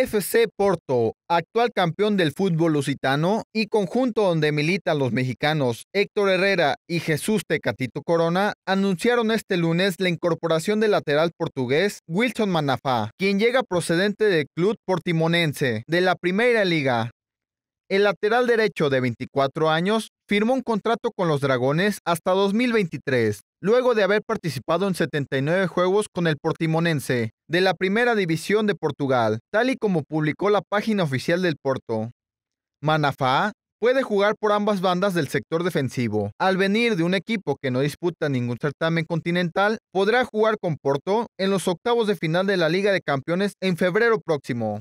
FC Porto, actual campeón del fútbol lusitano y conjunto donde militan los mexicanos Héctor Herrera y Jesús Tecatito Corona, anunciaron este lunes la incorporación del lateral portugués Wilson Manafá, quien llega procedente del club portimonense de la Primera Liga. El lateral derecho de 24 años firmó un contrato con los Dragones hasta 2023, luego de haber participado en 79 juegos con el Portimonense de la Primera División de Portugal, tal y como publicó la página oficial del Porto. Manafá puede jugar por ambas bandas del sector defensivo. Al venir de un equipo que no disputa ningún certamen continental, podrá jugar con Porto en los octavos de final de la Liga de Campeones en febrero próximo.